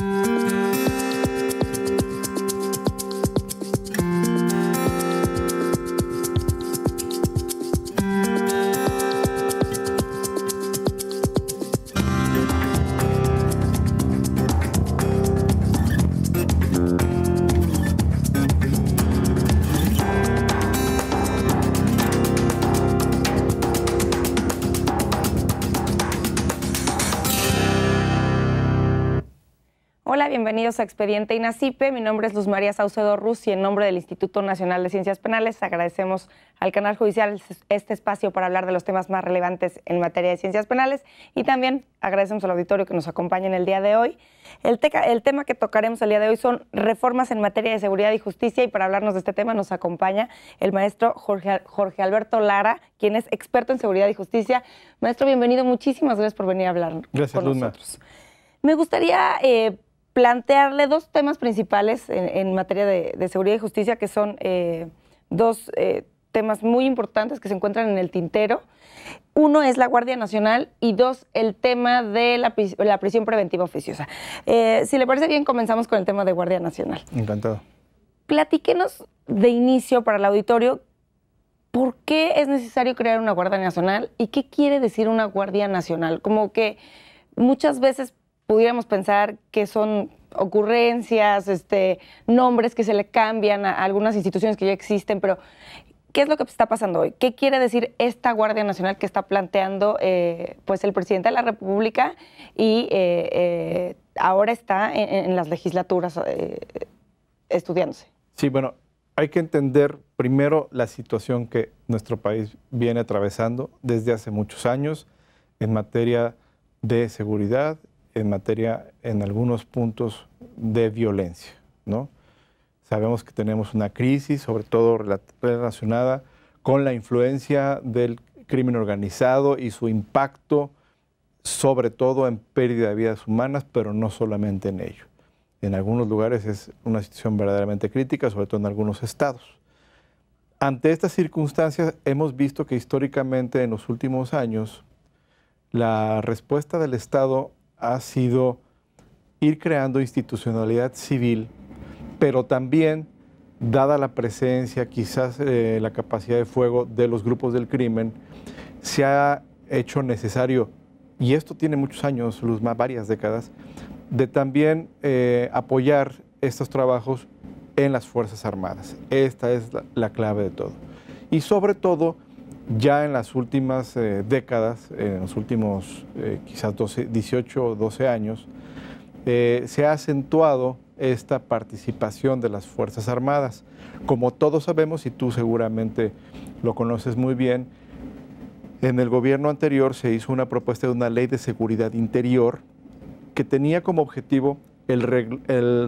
Thank you. a Expediente INACIPE. Mi nombre es Luz María Saucedo Ruz y en nombre del Instituto Nacional de Ciencias Penales agradecemos al Canal Judicial este espacio para hablar de los temas más relevantes en materia de ciencias penales y también agradecemos al auditorio que nos acompaña en el día de hoy. El, tema que tocaremos el día de hoy son reformas en materia de seguridad y justicia y para hablarnos de este tema nos acompaña el maestro Jorge, Alberto Lara, quien es experto en seguridad y justicia. Maestro, bienvenido, muchísimas gracias por venir a hablar gracias, con Me gustaría eh, plantearle dos temas principales en, materia de, seguridad y justicia, que son eh, dos eh, temas muy importantes que se encuentran en el tintero. Uno es la Guardia Nacional y dos, el tema de la, prisión preventiva oficiosa. Eh, si le parece bien, comenzamos con el tema de Guardia Nacional. Encantado. Platíquenos de inicio para el auditorio ¿por qué es necesario crear una Guardia Nacional y qué quiere decir una Guardia Nacional? Como que muchas veces pudiéramos pensar que son ocurrencias, este, nombres que se le cambian a algunas instituciones que ya existen, pero ¿qué es lo que está pasando hoy? ¿Qué quiere decir esta Guardia Nacional que está planteando eh, pues el presidente de la República y eh, eh, ahora está en, en las legislaturas estudiándose? Sí, bueno, hay que entender primero la situación que nuestro país viene atravesando desde hace muchos años en materia de seguridad, en materia, en algunos puntos, de violencia. ¿no? Sabemos que tenemos una crisis, sobre todo relacionada con la influencia del crimen organizado y su impacto, sobre todo en pérdida de vidas humanas, pero no solamente en ello. En algunos lugares es una situación verdaderamente crítica, sobre todo en algunos estados. Ante estas circunstancias hemos visto que históricamente en los últimos años la respuesta del Estado ha sido ir creando institucionalidad civil, pero también, dada la presencia, quizás eh, la capacidad de fuego de los grupos del crimen, se ha hecho necesario, y esto tiene muchos años, más varias décadas, de también eh, apoyar estos trabajos en las Fuerzas Armadas. Esta es la clave de todo. Y sobre todo, ya en las últimas eh, décadas, en los últimos eh, quizás 18 o 12 años, eh, se ha acentuado esta participación de las Fuerzas Armadas. Como todos sabemos, y tú seguramente lo conoces muy bien, en el gobierno anterior se hizo una propuesta de una ley de seguridad interior que tenía como objetivo el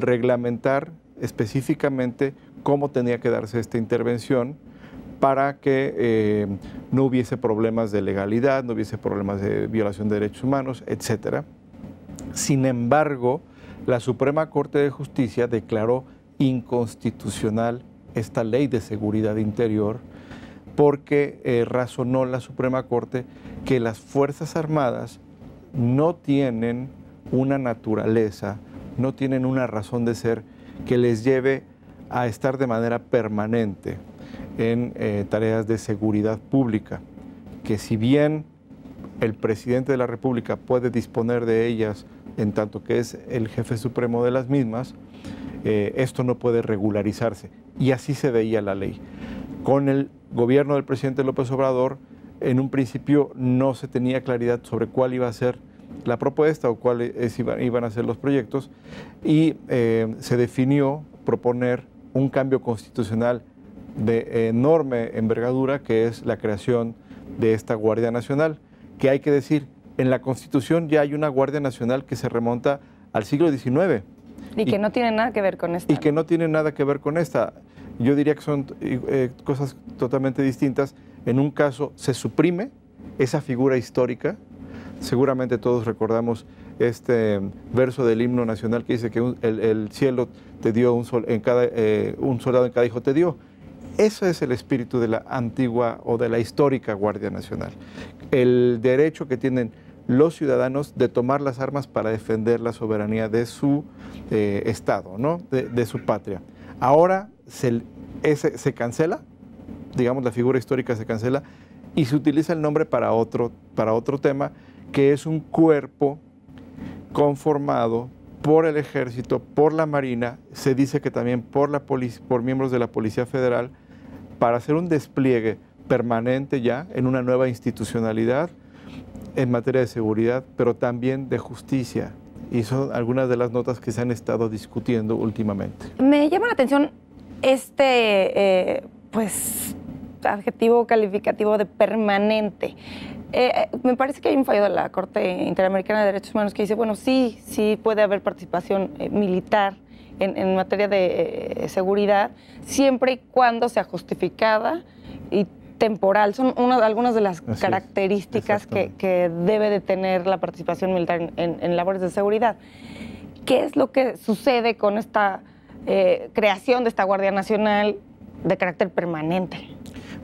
reglamentar específicamente cómo tenía que darse esta intervención para que eh, no hubiese problemas de legalidad, no hubiese problemas de violación de derechos humanos, etc. Sin embargo, la Suprema Corte de Justicia declaró inconstitucional esta ley de seguridad interior porque eh, razonó la Suprema Corte que las Fuerzas Armadas no tienen una naturaleza, no tienen una razón de ser que les lleve a estar de manera permanente en eh, tareas de seguridad pública, que si bien el presidente de la República puede disponer de ellas en tanto que es el jefe supremo de las mismas, eh, esto no puede regularizarse. Y así se veía la ley. Con el gobierno del presidente López Obrador, en un principio no se tenía claridad sobre cuál iba a ser la propuesta o cuáles iban a ser los proyectos y eh, se definió proponer un cambio constitucional de enorme envergadura que es la creación de esta Guardia Nacional, que hay que decir, en la Constitución ya hay una Guardia Nacional que se remonta al siglo XIX. Y, que no tiene nada que ver con esta. Y que no tiene nada que ver con esta. Yo diría que son eh, cosas totalmente distintas. En un caso se suprime esa figura histórica. Seguramente todos recordamos este verso del himno nacional que dice que el, cielo te dio un, sol, en cada, eh, un soldado en cada hijo te dio ese es el espíritu de la antigua o de la histórica Guardia Nacional. El derecho que tienen los ciudadanos de tomar las armas para defender la soberanía de su eh, Estado, ¿no? de, su patria. Ahora se, cancela, digamos la figura histórica se cancela, y se utiliza el nombre para otro, para otro tema, que es un cuerpo conformado por el ejército, por la marina, se dice que también por, la por miembros de la Policía Federal, para hacer un despliegue permanente ya en una nueva institucionalidad en materia de seguridad, pero también de justicia. Y son algunas de las notas que se han estado discutiendo últimamente. Me llama la atención este, eh, pues, adjetivo calificativo de permanente. Eh, eh, me parece que hay un fallo de la Corte Interamericana de Derechos Humanos que dice, bueno, sí, sí puede haber participación militar en, materia de eh, seguridad, siempre y cuando sea justificada y temporal. Son algunas de las características que, debe de tener la participación militar en, labores de seguridad. ¿Qué es lo que sucede con esta eh, creación de esta Guardia Nacional de carácter permanente?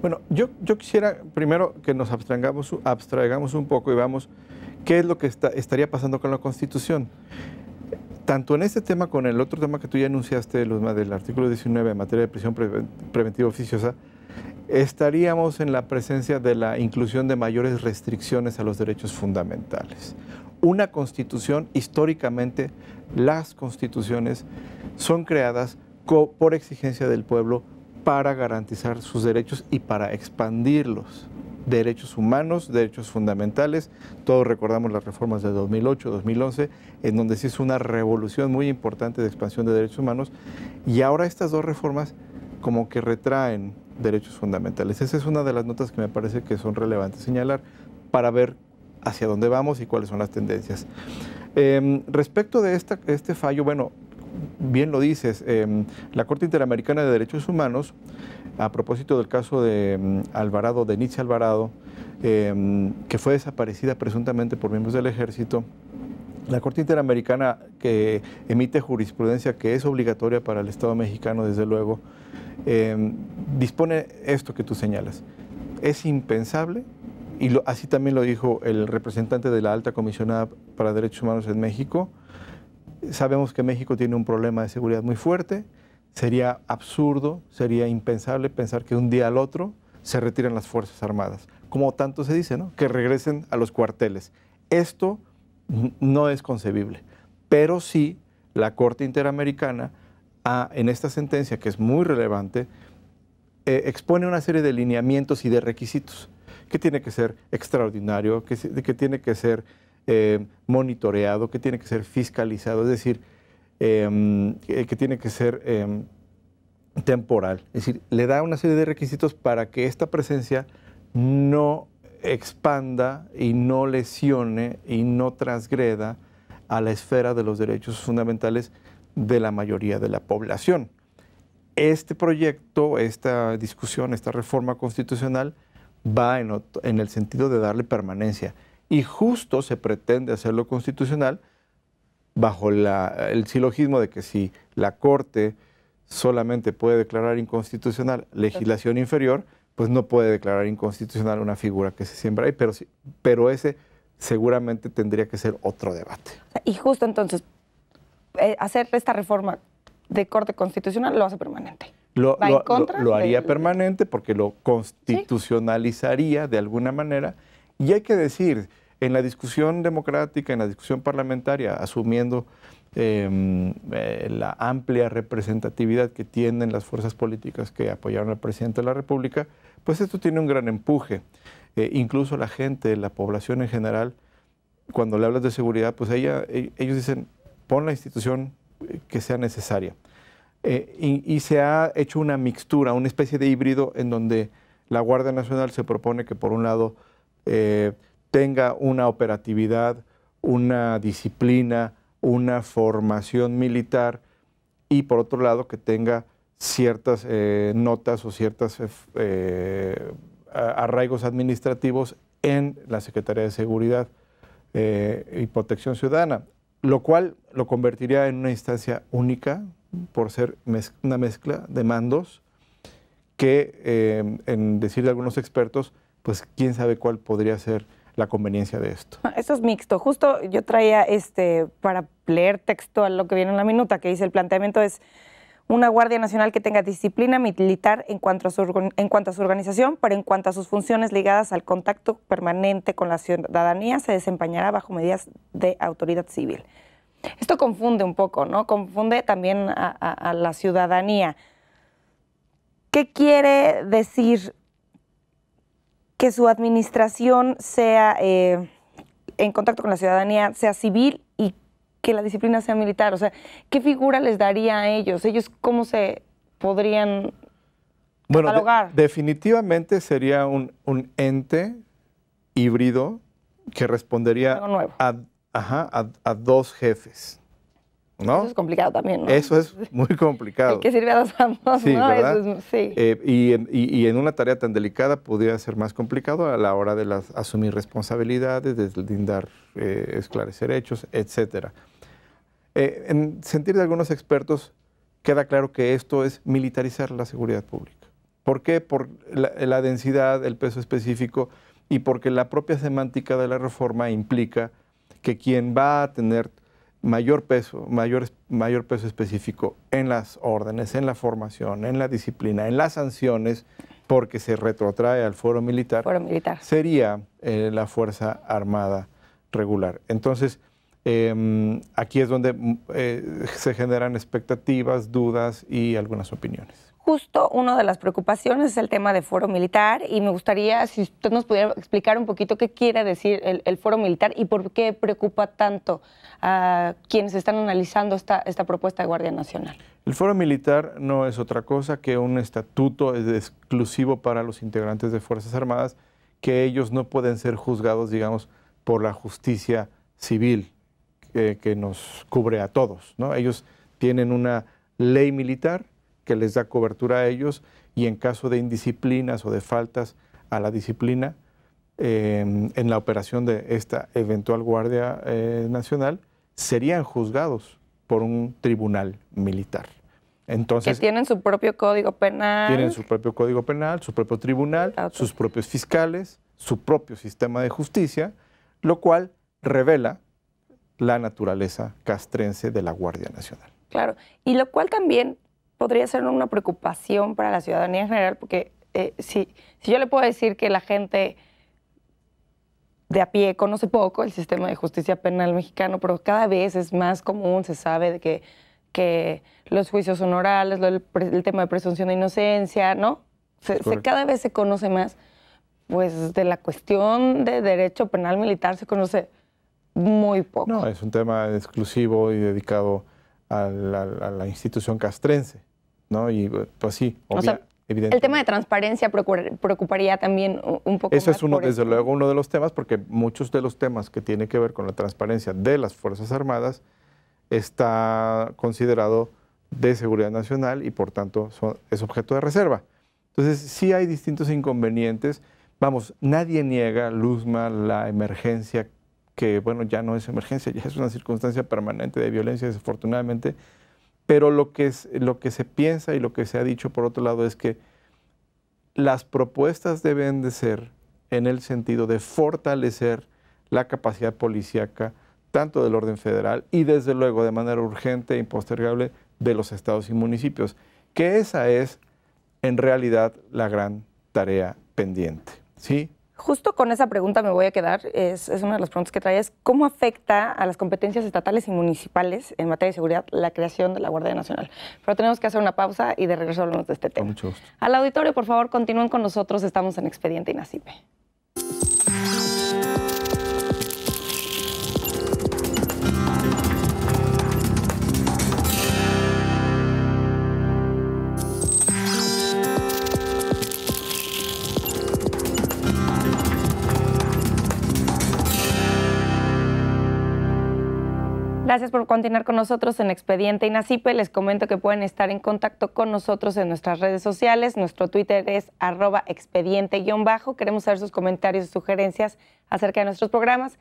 Bueno, yo, quisiera primero que nos abstraigamos, abstraigamos un poco y veamos qué es lo que estaría pasando con la Constitución tanto en este tema como en el otro tema que tú ya anunciaste, Luzma, del artículo 19 en materia de prisión preventiva oficiosa, estaríamos en la presencia de la inclusión de mayores restricciones a los derechos fundamentales. Una constitución, históricamente, las constituciones son creadas por exigencia del pueblo para garantizar sus derechos y para expandirlos derechos humanos, derechos fundamentales. Todos recordamos las reformas de 2008, 2011, en donde se hizo una revolución muy importante de expansión de derechos humanos. Y ahora estas dos reformas como que retraen derechos fundamentales. Esa es una de las notas que me parece que son relevantes señalar para ver hacia dónde vamos y cuáles son las tendencias. Em, respecto de este fallo, bueno, bien lo dices, em, la Corte Interamericana de Derechos Humanos a propósito del caso de mm, Alvarado, de Nietzsche Alvarado, em, que fue desaparecida presuntamente por miembros del ejército, la Corte Interamericana que emite jurisprudencia que es obligatoria para el Estado mexicano, desde luego, em, dispone esto que tú señalas. Es impensable, y así también lo dijo el representante de la alta comisionada para derechos humanos en México, sabemos que México tiene un problema de seguridad muy fuerte, Sería absurdo, sería impensable pensar que un día al otro se retiran las Fuerzas Armadas, como tanto se dice, ¿no? que regresen a los cuarteles. Esto no es concebible, pero sí la Corte Interamericana ah, en esta sentencia, que es muy relevante, eh, expone una serie de lineamientos y de requisitos, que tiene que ser extraordinario, que, tiene que ser eh, monitoreado, que tiene que ser fiscalizado, es decir, Em, que tiene que ser em, temporal. Es decir, le da una serie de requisitos para que esta presencia no expanda y no lesione y no transgreda a la esfera de los derechos fundamentales de la mayoría de la población. Este proyecto, esta discusión, esta reforma constitucional va en el sentido de darle permanencia y justo se pretende hacerlo constitucional bajo el silogismo de que si la Corte solamente puede declarar inconstitucional legislación inferior, pues no puede declarar inconstitucional una figura que se siembra ahí, pero, pero ese seguramente tendría que ser otro debate. Y justo entonces, eh, hacer esta reforma de corte constitucional lo hace permanente. Lo, haría permanente porque lo constitucionalizaría de alguna manera. Y hay que decir, en la discusión democrática, en la discusión parlamentaria, asumiendo em, eh, la amplia representatividad que tienen las fuerzas políticas que apoyaron al presidente de la República, pues esto tiene un gran empuje. Eh, incluso la gente, la población en general, cuando le hablas de seguridad, pues ella, e, ellos dicen, pon la institución eh, que sea necesaria. Y, se ha hecho una mixtura, una especie de híbrido en donde la Guardia Nacional se propone que por un lado tenga una operatividad, una disciplina, una formación militar y por otro lado que tenga ciertas eh, notas o ciertos eh, eh, arraigos administrativos en la Secretaría de Seguridad y Protección Ciudadana, lo cual lo convertiría en una instancia única por ser una mezcla de mandos que, en decirle algunos expertos, pues quién sabe cuál podría ser la conveniencia de esto. Eso es mixto. Justo yo traía este para leer texto a lo que viene en la minuta, que dice el planteamiento es una Guardia Nacional que tenga disciplina militar en cuanto, a su, en cuanto a su organización, pero en cuanto a sus funciones ligadas al contacto permanente con la ciudadanía, se desempeñará bajo medidas de autoridad civil. Esto confunde un poco, ¿no? Confunde también a, a la ciudadanía. ¿Qué quiere decir que su administración sea eh, en contacto con la ciudadanía, sea civil y que la disciplina sea militar? O sea, ¿qué figura les daría a ellos? ¿Ellos cómo se podrían bueno, definitivamente sería un, ente híbrido que respondería a dos jefes. Eso es complicado también, ¿no? Eso es muy complicado. sirve a los y, en, una tarea tan delicada podría ser más complicado a la hora de las, asumir responsabilidades, de eh, esclarecer hechos, etc. Eh, en sentir de algunos expertos, queda claro que esto es militarizar la seguridad pública. ¿Por qué? Por la, la densidad, el peso específico y porque la propia semántica de la reforma implica que quien va a tener mayor peso, mayor, mayor peso específico en las órdenes, en la formación, en la disciplina, en las sanciones, porque se retrotrae al foro militar, sería eh, la Fuerza Armada regular. Entonces, em, aquí es donde eh, se generan expectativas, dudas y algunas opiniones justo una de las preocupaciones es el tema de foro militar y me gustaría si usted nos pudiera explicar un poquito qué quiere decir el, foro militar y por qué preocupa tanto a quienes están analizando esta, propuesta de Guardia Nacional. El foro militar no es otra cosa que un estatuto exclusivo para los integrantes de Fuerzas Armadas que ellos no pueden ser juzgados, digamos, por la justicia civil que, que nos cubre a todos. ¿no? Ellos tienen una ley militar que les da cobertura a ellos y en caso de indisciplinas o de faltas a la disciplina em, en la operación de esta eventual Guardia eh, Nacional, serían juzgados por un tribunal militar. Entonces, que tienen su propio código penal. Tienen su propio código penal, su propio tribunal, sus propios fiscales, su propio sistema de justicia, lo cual revela la naturaleza castrense de la Guardia Nacional. Claro, y lo cual también podría ser una preocupación para la ciudadanía en general, porque eh, si, si yo le puedo decir que la gente de a pie conoce poco el sistema de justicia penal mexicano, pero cada vez es más común, se sabe que, que los juicios son orales, el, tema de presunción de inocencia, ¿no? cada vez se conoce más. Pues de la cuestión de derecho penal militar se conoce muy poco. No, es un tema exclusivo y dedicado a la institución castrense. ¿no? Y pues sí, El tema de transparencia preocuparía también un poco. Eso es uno, desde luego, uno de los temas, porque muchos de los temas que tienen que ver con la transparencia de las Fuerzas Armadas está considerado de seguridad nacional y por tanto es objeto de reserva. Entonces, sí hay distintos inconvenientes. Vamos, nadie niega, Luzma, la emergencia que, bueno, ya no es emergencia, ya es una circunstancia permanente de violencia, desafortunadamente, pero lo que, es, lo que se piensa y lo que se ha dicho por otro lado es que las propuestas deben de ser en el sentido de fortalecer la capacidad policíaca, tanto del orden federal y desde luego de manera urgente e impostergable de los estados y municipios, que esa es en realidad la gran tarea pendiente. ¿sí? Justo con esa pregunta me voy a quedar, es, una de las preguntas que es ¿Cómo afecta a las competencias estatales y municipales en materia de seguridad la creación de la Guardia Nacional? Pero tenemos que hacer una pausa y de regreso hablamos de este tema. Al auditorio, por favor, continúen con nosotros, estamos en Expediente Inacipe. Gracias por continuar con nosotros en Expediente Inacipe. Les comento que pueden estar en contacto con nosotros en nuestras redes sociales. Nuestro Twitter es arroba expediente-bajo. Queremos saber sus comentarios y sugerencias acerca de nuestros programas.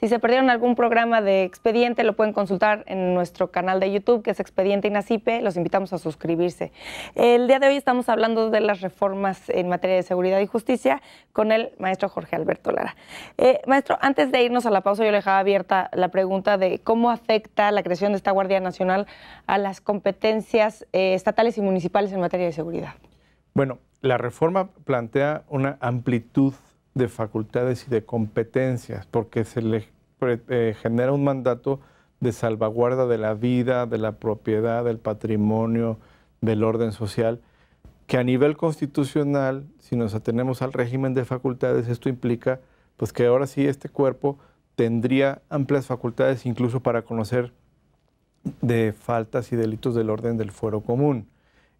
Si se perdieron algún programa de Expediente, lo pueden consultar en nuestro canal de YouTube, que es Expediente Inacipe. Los invitamos a suscribirse. El día de hoy estamos hablando de las reformas en materia de seguridad y justicia con el maestro Jorge Alberto Lara. Eh, maestro, antes de irnos a la pausa, yo le dejaba abierta la pregunta de cómo afecta la creación de esta Guardia Nacional a las competencias eh, estatales y municipales en materia de seguridad. Bueno, la reforma plantea una amplitud de facultades y de competencias, porque se le eh, genera un mandato de salvaguarda de la vida, de la propiedad, del patrimonio, del orden social, que a nivel constitucional, si nos atenemos al régimen de facultades, esto implica pues que ahora sí este cuerpo tendría amplias facultades incluso para conocer de faltas y delitos del orden del fuero común.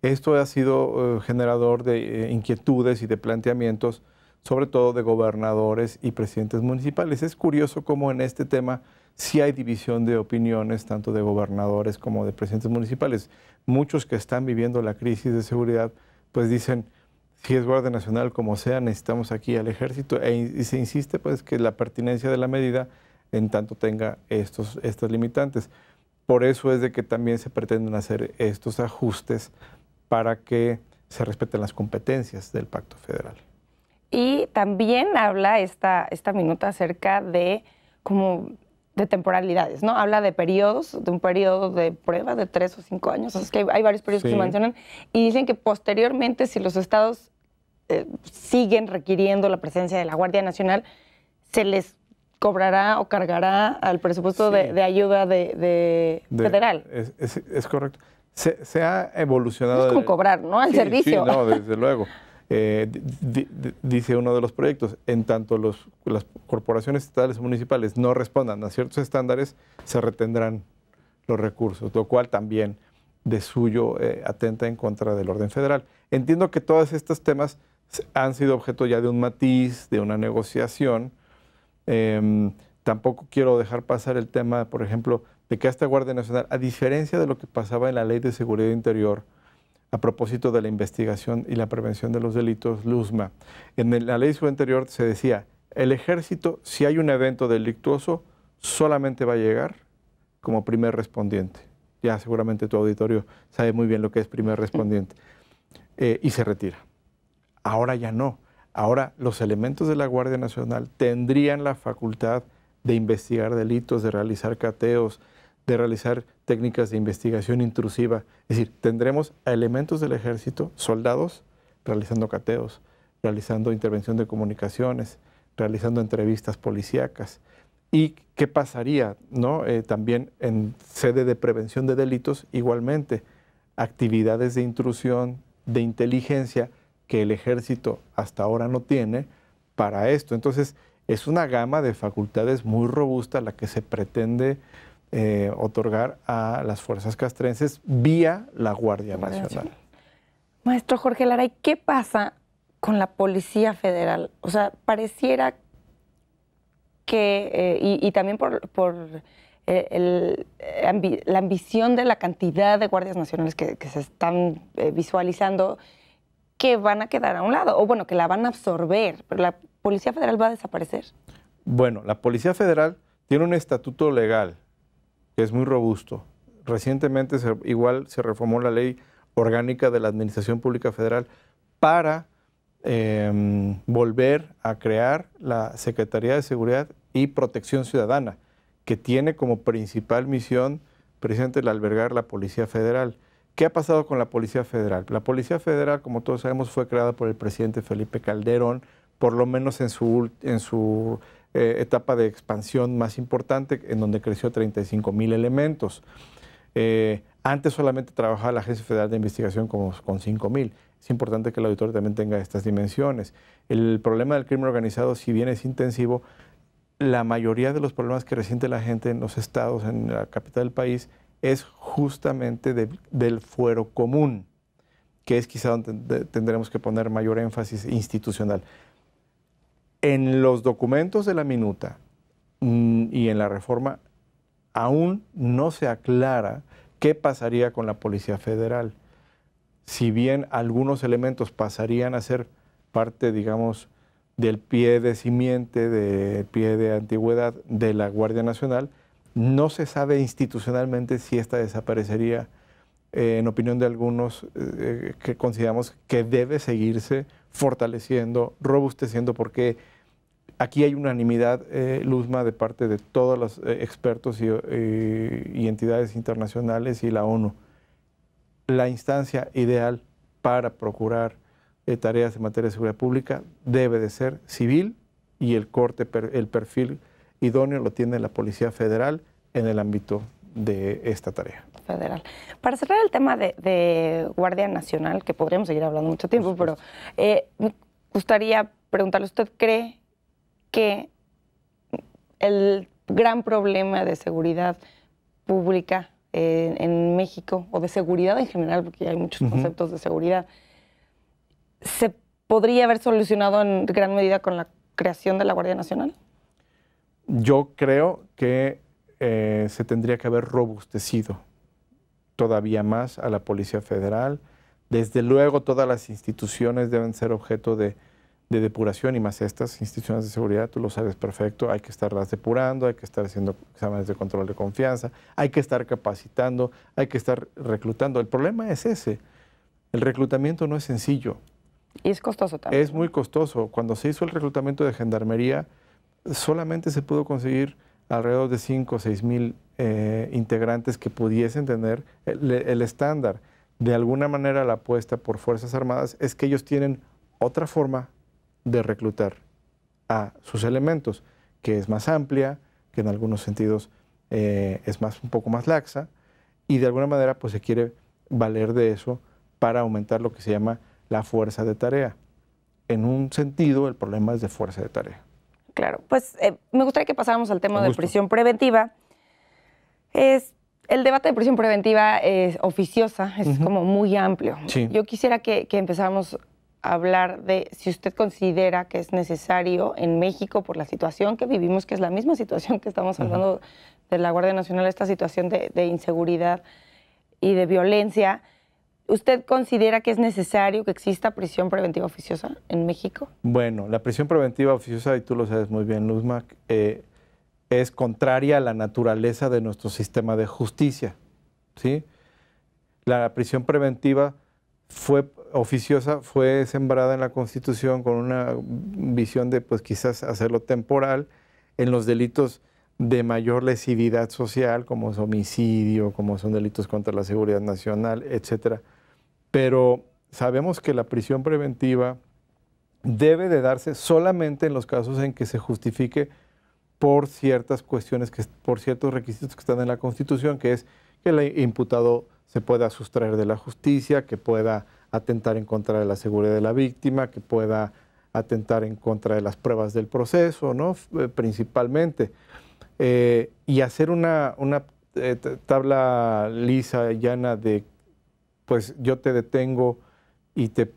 Esto ha sido eh, generador de eh, inquietudes y de planteamientos sobre todo de gobernadores y presidentes municipales. Es curioso cómo en este tema sí hay división de opiniones, tanto de gobernadores como de presidentes municipales. Muchos que están viviendo la crisis de seguridad, pues dicen, si es Guardia Nacional como sea, necesitamos aquí al ejército. E, y se insiste pues que la pertinencia de la medida en tanto tenga estos, estos limitantes. Por eso es de que también se pretenden hacer estos ajustes para que se respeten las competencias del Pacto Federal. Y también habla esta, esta minuta acerca de como de temporalidades, ¿no? Habla de periodos, de un periodo de prueba de tres o cinco años, es que hay, varios periodos que se mencionan, y dicen que posteriormente, si los estados eh, siguen requiriendo la presencia de la Guardia Nacional, se les cobrará o cargará al presupuesto de, ayuda de, federal. Es, correcto. Se, ha evolucionado. es como cobrar, ¿no? Al servicio. no, desde luego. Eh, dice uno de los proyectos, en tanto las corporaciones estatales o municipales no respondan a ciertos estándares, se retendrán los recursos, lo cual también de suyo eh, atenta en contra del orden federal. Entiendo que todos estos temas han sido objeto ya de un matiz, de una negociación. Em, tampoco quiero dejar pasar el tema, por ejemplo, de que esta Guardia Nacional, a diferencia de lo que pasaba en la Ley de Seguridad Interior, a propósito de la investigación y la prevención de los delitos, Luzma. En la ley su anterior se decía, el ejército, si hay un evento delictuoso, solamente va a llegar como primer respondiente. Ya seguramente tu auditorio sabe muy bien lo que es primer respondiente. Eh, y se retira. Ahora ya no. Ahora los elementos de la Guardia Nacional tendrían la facultad de investigar delitos, de realizar cateos, de realizar técnicas de investigación intrusiva. Es decir, tendremos a elementos del ejército, soldados, realizando cateos, realizando intervención de comunicaciones, realizando entrevistas policíacas. ¿Y qué pasaría ¿no? Eh, también en sede de prevención de delitos? Igualmente, actividades de intrusión, de inteligencia que el ejército hasta ahora no tiene para esto. Entonces, es una gama de facultades muy robusta la que se pretende eh, otorgar a las fuerzas castrenses vía la Guardia Nacional. Maestro Jorge Laray, ¿qué pasa con la Policía Federal? O sea, pareciera que, eh, y, también por, eh, la ambición de la cantidad de guardias nacionales que se están visualizando, que van a quedar a un lado, o bueno, que la van a absorber, pero la Policía Federal va a desaparecer. Bueno, la Policía Federal tiene un estatuto legal que es muy robusto. Recientemente igual se reformó la ley orgánica de la Administración Pública Federal para em, volver a crear la Secretaría de Seguridad y Protección Ciudadana, que tiene como principal misión presidente, el albergar la Policía Federal. ¿Qué ha pasado con la Policía Federal? La Policía Federal, como todos sabemos, fue creada por el presidente Felipe Calderón, por lo menos en su, en su eh, etapa de expansión más importante, en donde creció 35 mil elementos. Eh, antes solamente trabajaba la Agencia Federal de Investigación con, con 5 mil. Es importante que el auditorio también tenga estas dimensiones. El problema del crimen organizado, si bien es intensivo, la mayoría de los problemas que resiente la gente en los estados, en la capital del país, es justamente del fuero común, que es quizá donde tendremos que poner mayor énfasis institucional en los documentos de la minuta mm, y en la reforma aún no se aclara qué pasaría con la Policía Federal. Si bien algunos elementos pasarían a ser parte, digamos, del pie de simiente, del pie de antigüedad de la Guardia Nacional, no se sabe institucionalmente si esta desaparecería eh, en opinión de algunos, eh, eh, que consideramos que debe seguirse fortaleciendo, robusteciendo, porque aquí hay unanimidad, Luzma, de parte de todos los expertos y, entidades internacionales y la ONU. La instancia ideal para procurar tareas en materia de seguridad pública debe de ser civil y el corte, el perfil idóneo lo tiene la Policía Federal en el ámbito de esta tarea federal. Para cerrar el tema de, Guardia Nacional, que podríamos seguir hablando mucho tiempo, pero eh, me gustaría preguntarle, ¿usted cree que el gran problema de seguridad pública eh, en, México, o de seguridad en general, porque hay muchos conceptos de seguridad, se podría haber solucionado en gran medida con la creación de la Guardia Nacional? Yo creo que eh, se tendría que haber robustecido todavía más a la Policía Federal. Desde luego todas las instituciones deben ser objeto de, depuración y más estas instituciones de seguridad, tú lo sabes perfecto, hay que estarlas depurando, hay que estar haciendo exámenes de control de confianza, hay que estar capacitando, hay que estar reclutando. El problema es ese, el reclutamiento no es sencillo. Y es costoso también. Es muy costoso. Cuando se hizo el reclutamiento de gendarmería, solamente se pudo conseguir alrededor de 5 o 6 mil eh, integrantes que pudiesen tener el, estándar. De alguna manera la apuesta por Fuerzas Armadas es que ellos tienen otra forma de reclutar a sus elementos, que es más amplia, que en algunos sentidos eh, es más, un poco más laxa, y de alguna manera pues, se quiere valer de eso para aumentar lo que se llama la fuerza de tarea. En un sentido, el problema es de fuerza de tarea. Claro, pues eh, me gustaría que pasáramos al tema de prisión preventiva. Es, el debate de prisión preventiva es oficiosa, es como muy amplio. Yo quisiera que, empezáramos a hablar de si usted considera que es necesario en México por la situación que vivimos, que es la misma situación que estamos hablando de la Guardia Nacional, esta situación de, inseguridad y de violencia. ¿Usted considera que es necesario que exista prisión preventiva oficiosa en México? Bueno, la prisión preventiva oficiosa, y tú lo sabes muy bien, Luzmac, eh, es contraria a la naturaleza de nuestro sistema de justicia. ¿sí? La prisión preventiva fue oficiosa, fue sembrada en la Constitución con una visión de pues quizás hacerlo temporal en los delitos de mayor lesividad social, como es homicidio, como son delitos contra la seguridad nacional, etc. Pero sabemos que la prisión preventiva debe de darse solamente en los casos en que se justifique por ciertas cuestiones, que, por ciertos requisitos que están en la Constitución, que es que el imputado se pueda sustraer de la justicia, que pueda atentar en contra de la seguridad de la víctima, que pueda atentar en contra de las pruebas del proceso, ¿no? Eh, principalmente. Eh, y hacer una, eh, tabla lisa, llana de, pues yo te detengo y te,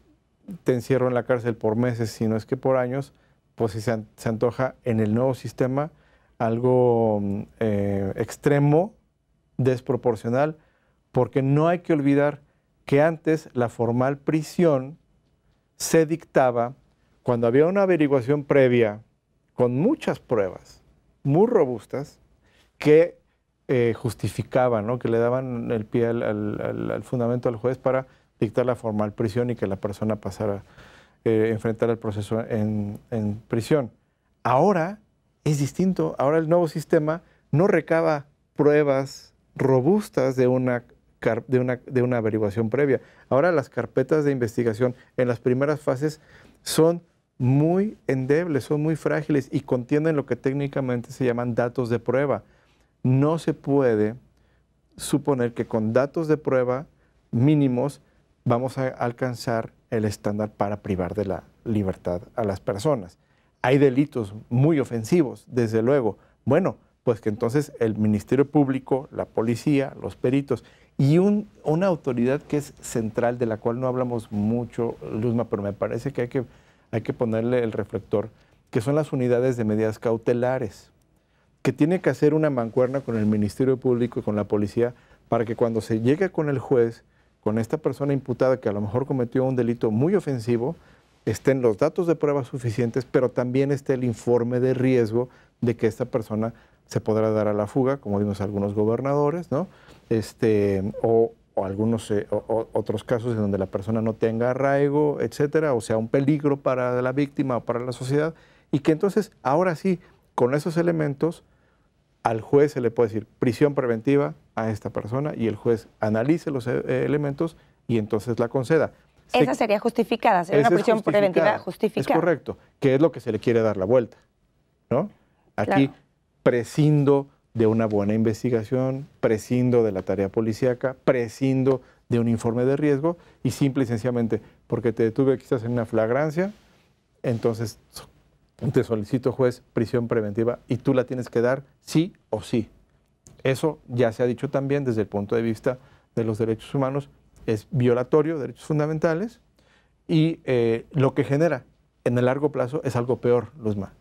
te encierro en la cárcel por meses, si no es que por años, pues si se, antoja en el nuevo sistema algo mm, eh, extremo, desproporcional, porque no hay que olvidar que antes la formal prisión se dictaba cuando había una averiguación previa con muchas pruebas muy robustas que eh, justificaban, que le daban el pie al, al fundamento al juez para dictar la formal prisión y que la persona pasara enfrentar el proceso en, prisión. Ahora es distinto, ahora el nuevo sistema no recaba pruebas robustas de una de de una, averiguación previa. Ahora las carpetas de investigación en las primeras fases son muy endebles, son muy frágiles y contienen lo que técnicamente se llaman datos de prueba. No se puede suponer que con datos de prueba mínimos vamos a alcanzar el estándar para privar de la libertad a las personas. Hay delitos muy ofensivos, desde luego. Bueno, pues que entonces el Ministerio Público, la policía, los peritos y un, una autoridad que es central, de la cual no hablamos mucho, Luzma, pero me parece que hay que, hay que ponerle el reflector, que son las unidades de medidas cautelares, que tiene que hacer una mancuerna con el Ministerio Público y con la policía para que cuando se llegue con el juez con esta persona imputada que a lo mejor cometió un delito muy ofensivo, estén los datos de prueba suficientes, pero también esté el informe de riesgo de que esta persona se podrá dar a la fuga, como vimos algunos gobernadores, ¿no? Este, o, algunos eh, otros casos en donde la persona no tenga arraigo, etcétera, o sea, un peligro para la víctima o para la sociedad, y que entonces, ahora sí, con esos elementos, al juez se le puede decir prisión preventiva a esta persona y el juez analice los eh, eh, elementos y entonces la conceda. Esa sería justificada, sería una prisión preventiva justificada. Es correcto, que es lo que se le quiere dar la vuelta. ¿no? Aquí prescindo de una buena investigación, prescindo de la tarea policíaca, prescindo de un informe de riesgo y simple y sencillamente porque te detuve quizás en una flagrancia, entonces te solicito, juez, prisión preventiva y tú la tienes que dar sí o sí. Eso ya se ha dicho también desde el punto de vista de los derechos humanos, es violatorio de derechos fundamentales y eh, lo que genera en el largo plazo es algo peor, Luzma,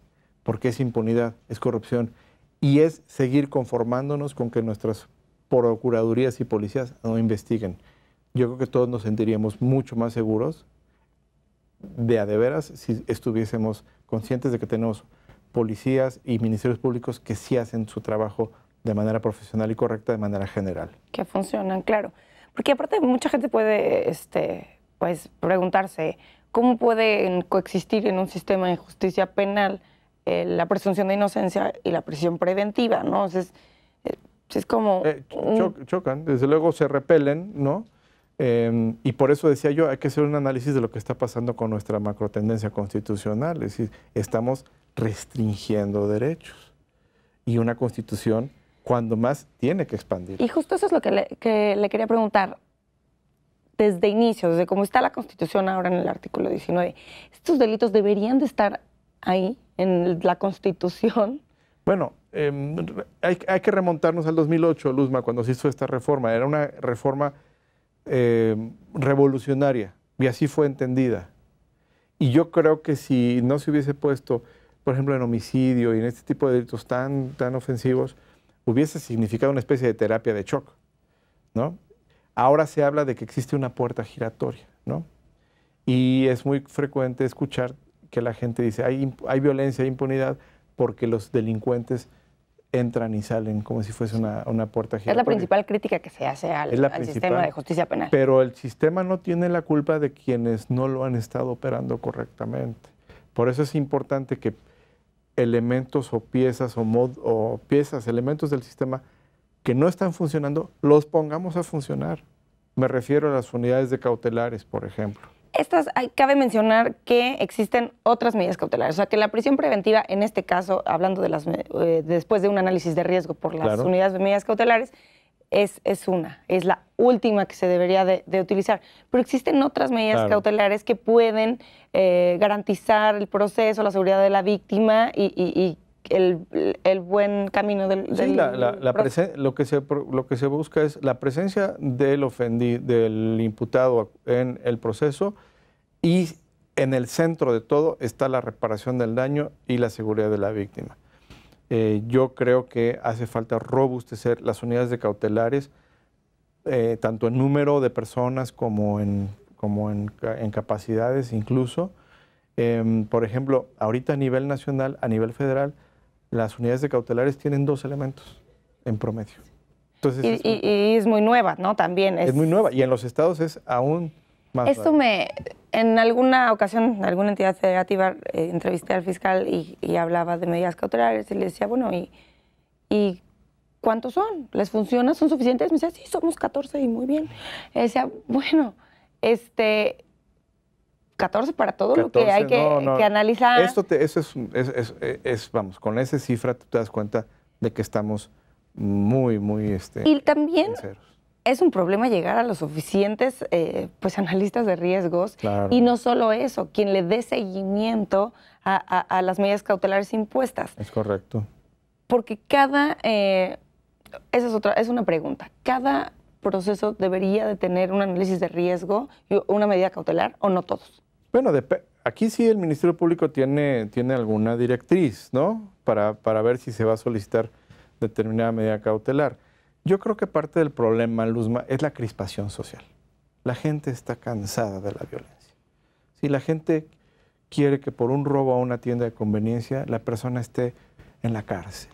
porque es impunidad, es corrupción y es seguir conformándonos con que nuestras procuradurías y policías no investiguen. Yo creo que todos nos sentiríamos mucho más seguros de a de veras si estuviésemos conscientes de que tenemos policías y ministerios públicos que sí hacen su trabajo de manera profesional y correcta de manera general. Que funcionan, claro. Porque aparte mucha gente puede este, pues, preguntarse cómo puede coexistir en un sistema de justicia penal eh, la presunción de inocencia y la prisión preventiva, ¿no? es como... Eh, chocan, desde luego se repelen, ¿no? Em, y por eso decía yo, hay que hacer un análisis de lo que está pasando con nuestra macrotendencia constitucional. Es decir, estamos restringiendo derechos. Y una constitución, cuando más, tiene que expandir. Y justo eso es lo que le, quería preguntar. Desde inicio, desde cómo está la constitución ahora en el artículo 19, ¿estos delitos deberían de estar ahí, en la constitución? Bueno, em, hay, hay que remontarnos al 2008, Luzma, cuando se hizo esta reforma. Era una reforma eh, revolucionaria y así fue entendida. Y yo creo que si no se hubiese puesto, por ejemplo, en homicidio y en este tipo de delitos tan, tan ofensivos, hubiese significado una especie de terapia de shock, ¿no? Ahora se habla de que existe una puerta giratoria, ¿no? Y es muy frecuente escuchar que la gente dice, hay, hay violencia, e impunidad, porque los delincuentes entran y salen como si fuese una, una puerta giratoria. Es la principal crítica que se hace al, sistema de justicia penal. Pero el sistema no tiene la culpa de quienes no lo han estado operando correctamente. Por eso es importante que elementos o piezas o, mod, o piezas, elementos del sistema que no están funcionando, los pongamos a funcionar. Me refiero a las unidades de cautelares, por ejemplo. Estas, hay, cabe mencionar que existen otras medidas cautelares, o sea que la prisión preventiva, en este caso, hablando de las, eh, después de un análisis de riesgo por las unidades de medidas cautelares, es, es, una, es la última que se debería de, utilizar. Pero existen otras medidas cautelares que pueden eh, garantizar el proceso, la seguridad de la víctima y el, buen camino del... Sí, lo, que se, busca es la presencia del del imputado en el proceso y en el centro de todo está la reparación del daño y la seguridad de la víctima. Eh, yo creo que hace falta robustecer las unidades de cautelares, eh, tanto en número de personas como en, como en, capacidades incluso. Em, por ejemplo, ahorita a nivel nacional, a nivel federal, las unidades de cautelares tienen dos elementos en promedio. Entonces, y, es, muy nueva, ¿no? También es, es muy nueva y en los estados es aún más. Esto me, en alguna ocasión, en alguna entidad federativa, eh, entrevisté al fiscal y, hablaba de medidas cautelares y le decía, bueno, ¿y, y cuántos son? ¿Les funciona? ¿Son suficientes? Me decía, sí, somos 14 y muy bien. Le decía, bueno, este, 14 para todo lo que hay que, analizar. Esto eso es, vamos, con esa cifra te das cuenta de que estamos muy, muy... Este, y también es un problema llegar a los suficientes eh, pues, analistas de riesgos. Y no solo eso, quien le dé seguimiento a, las medidas cautelares impuestas. Es correcto. Porque cada... Eh, esa es otra, es una pregunta. Cada proceso debería de tener un análisis de riesgo y una medida cautelar o no todos? Bueno, aquí sí el Ministerio Público tiene, tiene alguna directriz, ¿no? Para, para ver si se va a solicitar determinada medida cautelar. Yo creo que parte del problema, Luzma, es la crispación social. La gente está cansada de la violencia. Si la gente quiere que por un robo a una tienda de conveniencia la persona esté en la cárcel,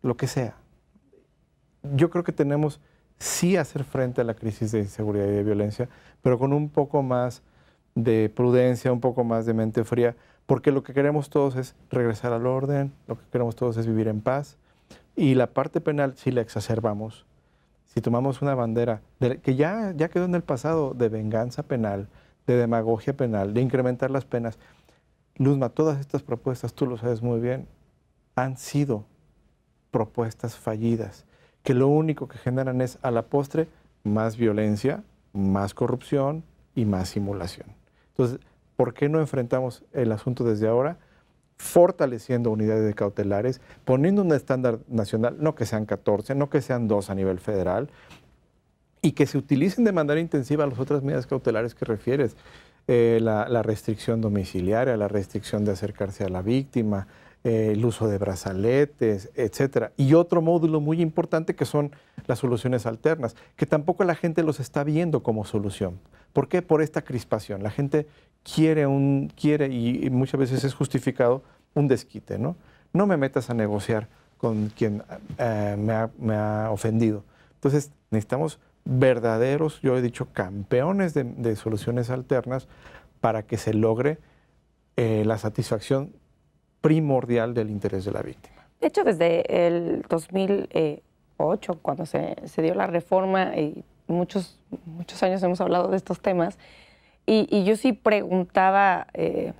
lo que sea. Yo creo que tenemos sí hacer frente a la crisis de inseguridad y de violencia, pero con un poco más de prudencia, un poco más de mente fría, porque lo que queremos todos es regresar al orden, lo que queremos todos es vivir en paz. Y la parte penal, si la exacerbamos, si tomamos una bandera que ya, ya quedó en el pasado de venganza penal, de demagogia penal, de incrementar las penas, Luzma, todas estas propuestas, tú lo sabes muy bien, han sido propuestas fallidas, que lo único que generan es a la postre más violencia, más corrupción y más simulación. Entonces, ¿por qué no enfrentamos el asunto desde ahora? fortaleciendo unidades de cautelares, poniendo un estándar nacional, no que sean 14, no que sean 2 a nivel federal, y que se utilicen de manera intensiva las otras medidas cautelares que refieres, eh, la, restricción domiciliaria, la restricción de acercarse a la víctima, eh, el uso de brazaletes, etc. Y otro módulo muy importante que son las soluciones alternas, que tampoco la gente los está viendo como solución. ¿Por qué? Por esta crispación. La gente quiere un, quiere, y, muchas veces es justificado, un desquite, ¿no? No me metas a negociar con quien eh, me, ha, ofendido. Entonces, necesitamos verdaderos, yo he dicho, campeones de, soluciones alternas para que se logre eh, la satisfacción primordial del interés de la víctima. De hecho, desde el 2008, cuando se, se dio la reforma y muchos, muchos años hemos hablado de estos temas, y, yo sí preguntaba eh,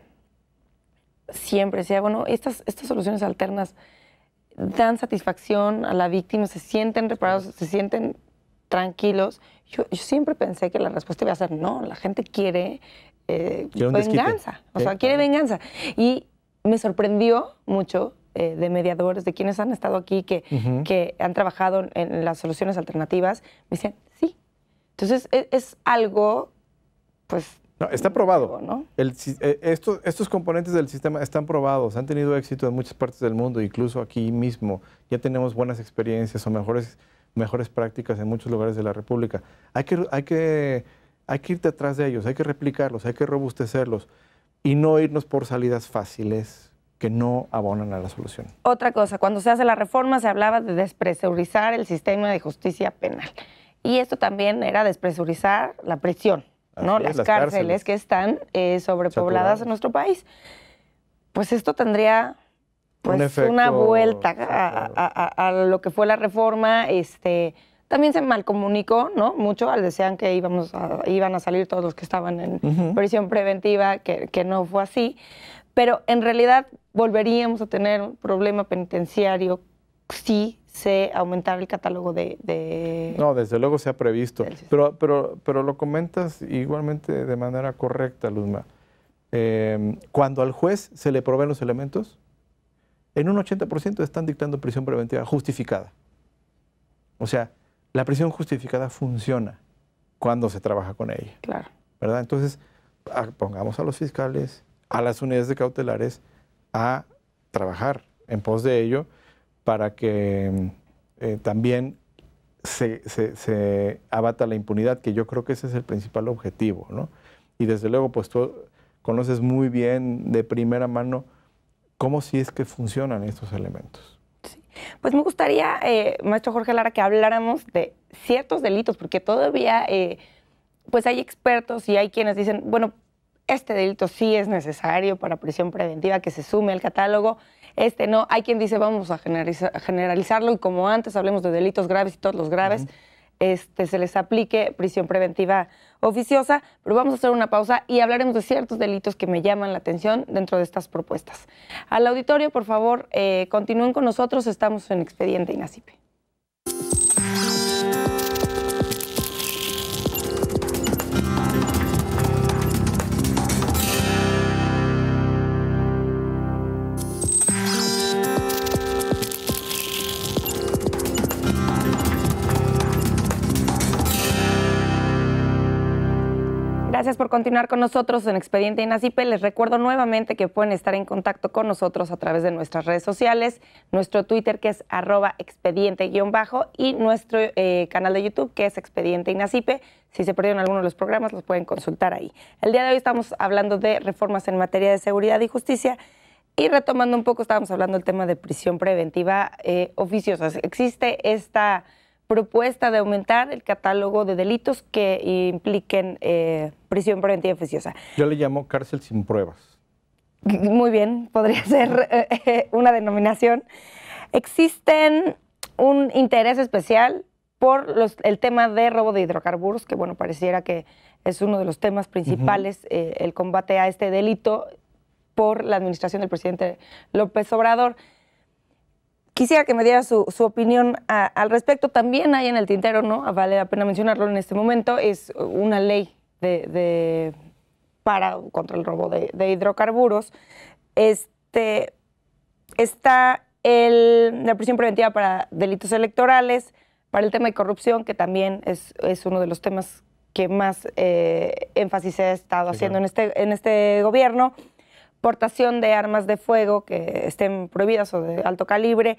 siempre, decía, bueno, estas, estas soluciones alternas dan satisfacción a la víctima, se sienten reparados, se sienten tranquilos. Yo, yo siempre pensé que la respuesta iba a ser no, la gente quiere eh, venganza, o sea, quiere venganza. Y me sorprendió mucho eh, de mediadores, de quienes han estado aquí, que, que han trabajado en, las soluciones alternativas, me decían, entonces, e, es, algo, pues... está probado. ¿no? Eh, estos, componentes del sistema están probados, han tenido éxito en muchas partes del mundo, incluso aquí mismo. Ya tenemos buenas experiencias o mejores, prácticas en muchos lugares de la República. Hay que, hay, que, hay detrás de ellos, hay que replicarlos, hay que robustecerlos y no irnos por salidas fáciles que no abonan a la solución. Otra cosa, cuando se hace la reforma se hablaba de despresurizar el sistema de justicia penal. Y esto también era despresurizar la prisión, ¿no? las, cárceles, que están eh, sobrepobladas en nuestro país. Pues esto tendría pues, una vuelta a, lo que fue la reforma. Este, también se malcomunicó, ¿no? Mucho al desean que íbamos iban a salir todos los que estaban en prisión preventiva, que, que no fue así. Pero en realidad volveríamos a tener un problema penitenciario sí se aumentar el catálogo de, No, desde luego se ha previsto. Pero, lo comentas igualmente de manera correcta, Luzma. Em, cuando al juez se le proveen los elementos, en un 80% están dictando prisión preventiva justificada. O sea, la prisión justificada funciona cuando se trabaja con ella. Claro. ¿Verdad? Entonces, ah, pongamos a los fiscales, a las unidades de cautelares, a trabajar en pos de ello para que eh, también se, abata la impunidad, que yo creo que ese es el principal objetivo, ¿no? Y desde luego, pues tú conoces muy bien de primera mano cómo sí es que funcionan estos elementos. Pues me gustaría, eh, maestro Jorge Lara, que habláramos de ciertos delitos, porque todavía, eh, pues hay expertos y hay quienes dicen, bueno, este delito sí es necesario para prisión preventiva que se sume al catálogo, este no, hay quien dice vamos a generalizarlo y como antes hablemos de delitos graves y todos los graves, este, se les aplique prisión preventiva oficiosa, pero vamos a hacer una pausa y hablaremos de ciertos delitos que me llaman la atención dentro de estas propuestas. Al auditorio, por favor, eh, continúen con nosotros, estamos en Expediente INACIPE. Gracias por continuar con nosotros en Expediente Inacipe. Les recuerdo nuevamente que pueden estar en contacto con nosotros a través de nuestras redes sociales, nuestro Twitter que es arroba expediente-bajo y nuestro eh, canal de YouTube que es Expediente Inacipe. Si se perdieron algunos de los programas, los pueden consultar ahí. El día de hoy estamos hablando de reformas en materia de seguridad y justicia. Y retomando un poco, estábamos hablando del tema de prisión preventiva eh, oficiosa. Existe esta propuesta de aumentar el catálogo de delitos que impliquen eh, prisión preventiva oficiosa. Yo le llamo cárcel sin pruebas. Muy bien, podría ser eh, una denominación. Existen un interés especial por el tema de robo de hidrocarburos, que bueno, pareciera que es uno de los temas principales, eh, el combate a este delito por la administración del presidente López Obrador. Quisiera que me diera su, opinión al respecto. También hay en el tintero, ¿no? Vale la pena mencionarlo en este momento. Es una ley de, para contra el robo de, hidrocarburos. Este está el, la prisión preventiva para delitos electorales, para el tema de corrupción, que también es, uno de los temas que más eh, énfasis se ha estado haciendo en este en este gobierno Importación de armas de fuego que estén prohibidas o de alto calibre.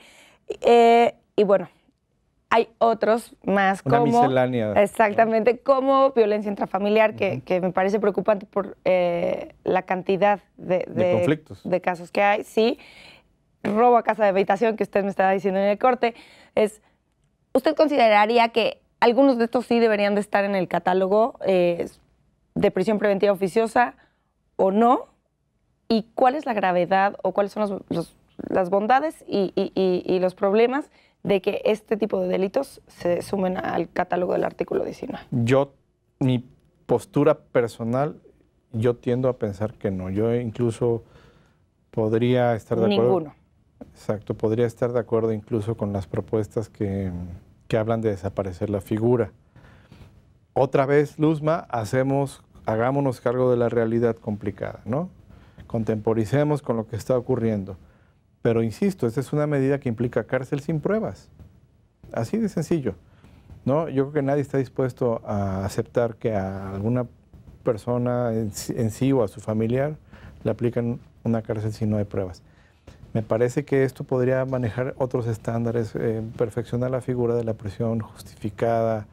Eh, y bueno, hay otros más como... Miscelánea, exactamente, como violencia intrafamiliar, que, me parece preocupante por eh, la cantidad de, de, de casos que hay, sí. Robo a casa de habitación, que usted me estaba diciendo en el corte, es... ¿Usted consideraría que algunos de estos sí deberían de estar en el catálogo eh, de prisión preventiva oficiosa o no? y cuál es la gravedad o cuáles son las bondades y, los problemas de que este tipo de delitos se sumen al catálogo del artículo 19. Yo, mi postura personal, yo tiendo a pensar que no. Yo incluso podría estar de acuerdo. Ninguno. Exacto, podría estar de acuerdo incluso con las propuestas que, que hablan de desaparecer la figura. Otra vez, Luzma, hacemos, hagámonos cargo de la realidad complicada, ¿no? contemporicemos con lo que está ocurriendo. Pero insisto, esta es una medida que implica cárcel sin pruebas. Así de sencillo. ¿no? Yo creo que nadie está dispuesto a aceptar que a alguna persona en, sí o a su familiar le aplican una cárcel si no hay pruebas. Me parece que esto podría manejar otros estándares, eh, perfeccionar la figura de la prisión justificada,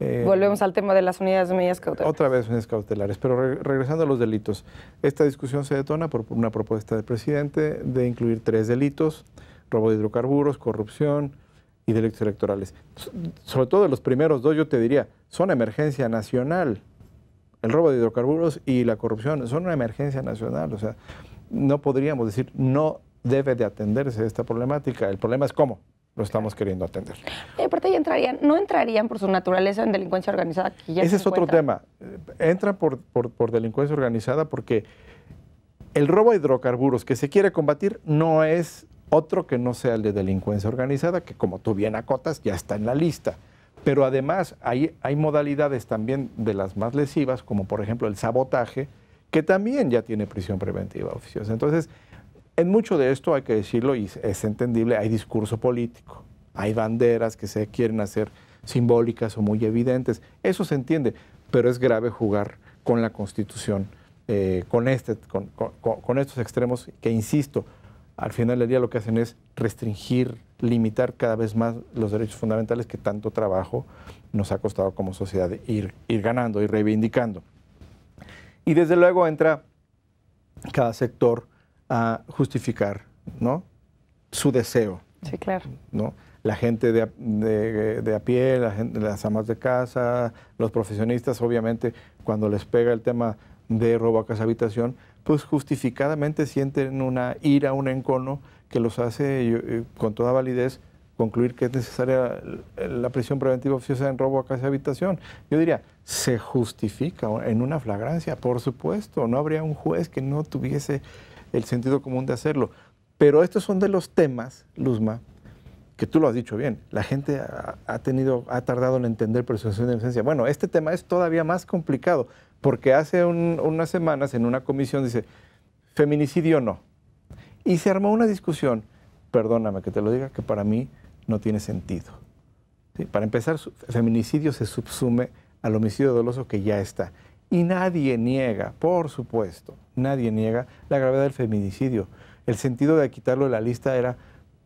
eh, Volvemos al tema de las unidades de medidas cautelares. Otra vez unidades cautelares, pero regresando a los delitos. Esta discusión se detona por una propuesta del presidente de incluir tres delitos, robo de hidrocarburos, corrupción y delitos electorales. Sobre todo los primeros dos, yo te diría, son emergencia nacional. El robo de hidrocarburos y la corrupción son una emergencia nacional. O sea, no podríamos decir no debe de atenderse esta problemática. El problema es cómo lo estamos queriendo atender. aparte ya entrarían, no entrarían por su naturaleza en delincuencia organizada. Ese es otro tema. Eh, entra por, por, delincuencia organizada porque el robo a hidrocarburos que se quiere combatir no es otro que no sea el de delincuencia organizada, que como tú bien acotas, ya está en la lista. Pero además hay, hay modalidades también de las más lesivas, como por ejemplo el sabotaje, que también ya tiene prisión preventiva, oficiosa. Entonces, en mucho de esto hay que decirlo y es entendible, hay discurso político, hay banderas que se quieren hacer simbólicas o muy evidentes, eso se entiende, pero es grave jugar con la Constitución, eh, este, con, estos extremos que, insisto, al final del día lo que hacen es restringir, limitar cada vez más los derechos fundamentales que tanto trabajo nos ha costado como sociedad ir, ir ganando y reivindicando. Y desde luego entra cada sector a justificar, ¿no? Su deseo. Sí, claro. ¿No? La gente de, a pie, la gente, las amas de casa, los profesionistas, obviamente, cuando les pega el tema de robo a casa habitación, pues justificadamente sienten una ira, un encono que los hace eh, con toda validez concluir que es necesaria la prisión preventiva oficiosa en robo a casa habitación. Yo diría, se justifica en una flagrancia, por supuesto, no habría un juez que no tuviese el sentido común de hacerlo. Pero estos son de los temas, Luzma, que tú lo has dicho bien. La gente ha, tenido, ha tardado en entender presunción de inocencia. Bueno, este tema es todavía más complicado, porque hace unas semanas en una comisión dice, feminicidio no. Y se armó una discusión, perdóname que te lo diga, que para mí no tiene sentido. Para empezar, feminicidio se subsume al homicidio doloso que ya está. Y nadie niega, por supuesto, nadie niega la gravedad del feminicidio. El sentido de quitarlo de la lista era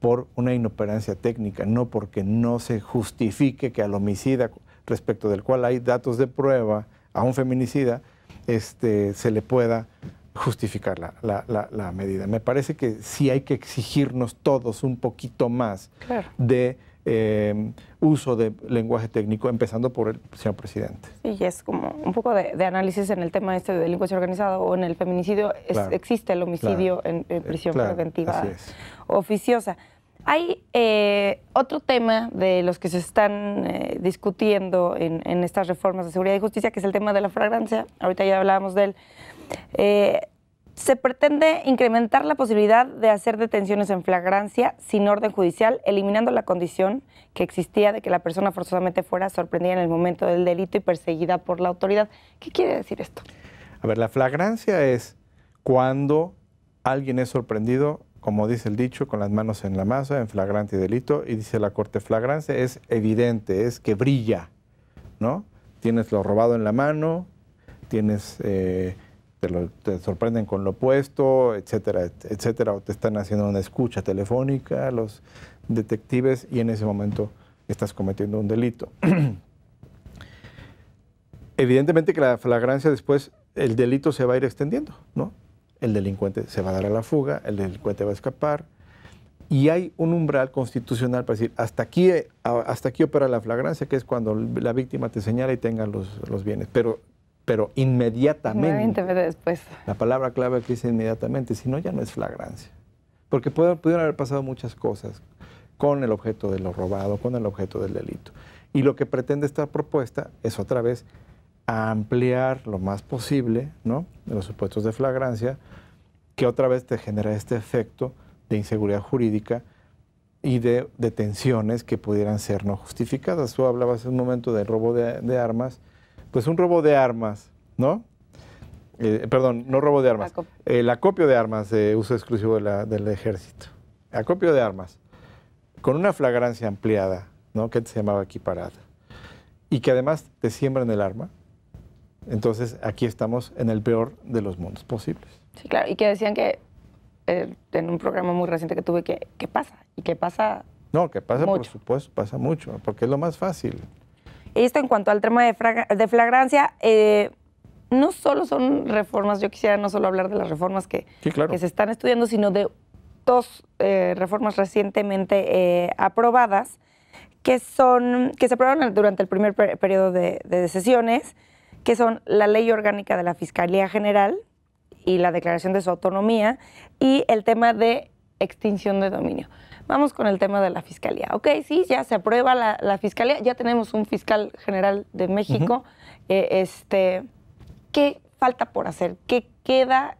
por una inoperancia técnica, no porque no se justifique que al homicida respecto del cual hay datos de prueba a un feminicida, este, se le pueda justificar la, medida. Me parece que sí hay que exigirnos todos un poquito más de Em, uso de lenguaje técnico, empezando por el señor presidente. y es como un poco de, análisis en el tema este de delincuencia organizada o en el feminicidio. existe el homicidio en, eh, prisión preventiva oficiosa. Hay eh, otro tema de los que se están eh, discutiendo en, en, estas reformas de seguridad y justicia, que es el tema de la fragancia. Ahorita ya hablábamos de él se pretende incrementar la posibilidad de hacer detenciones en flagrancia sin orden judicial, eliminando la condición que existía de que la persona forzosamente fuera sorprendida en el momento del delito y perseguida por la autoridad. ¿Qué quiere decir esto? A ver, la flagrancia es cuando alguien es sorprendido, como dice el dicho, con las manos en la masa, en flagrante delito, y dice la Corte, flagrancia es evidente, es que brilla, ¿no? Tienes lo robado en la mano, tienes... Eh, te, sorprenden con lo opuesto, etcétera, etcétera, o te están haciendo una escucha telefónica, los detectives, y en ese momento estás cometiendo un delito. Evidentemente que la flagrancia después, el delito se va a ir extendiendo, ¿no? El delincuente se va a dar a la fuga, el delincuente va a escapar, y hay un umbral constitucional para decir, hasta aquí, hasta aquí opera la flagrancia, que es cuando la víctima te señala y tenga los, los bienes, pero pero inmediatamente. después. La palabra clave que dice inmediatamente, si no, ya no es flagrancia. Porque pudieron haber pasado muchas cosas con el objeto de lo robado, con el objeto del delito. Y lo que pretende esta propuesta es otra vez ampliar lo más posible ¿no? los supuestos de flagrancia, que otra vez te genera este efecto de inseguridad jurídica y de detenciones que pudieran ser no justificadas. Tú hablabas hace un momento del robo de, de armas pues un robo de armas, ¿no? Eh, perdón, no robo de armas. el acopio de armas de uso exclusivo del ejército. Acopio de armas. Con una flagrancia ampliada, ¿no? Que se llamaba equiparada. Y que además te siembran el arma. Entonces aquí estamos en el peor de los mundos posibles. Sí, claro. Y que decían que eh, en un programa muy reciente que tuve que, ¿qué pasa. Y qué pasa. No, que pasa, por supuesto, pasa mucho, porque es lo más fácil. Esto en cuanto al tema de, flagrancia, eh, no solo son reformas, yo quisiera no solo hablar de las reformas que, que se están estudiando, sino de dos eh, reformas recientemente eh, aprobadas que, son, que se aprobaron durante el primer periodo de, de sesiones, que son la Ley Orgánica de la Fiscalía General y la Declaración de su Autonomía y el tema de extinción de dominio. Vamos con el tema de la fiscalía. Ok, sí, ya se aprueba la, fiscalía, ya tenemos un fiscal general de México. Eh, este, ¿Qué falta por hacer? ¿Qué queda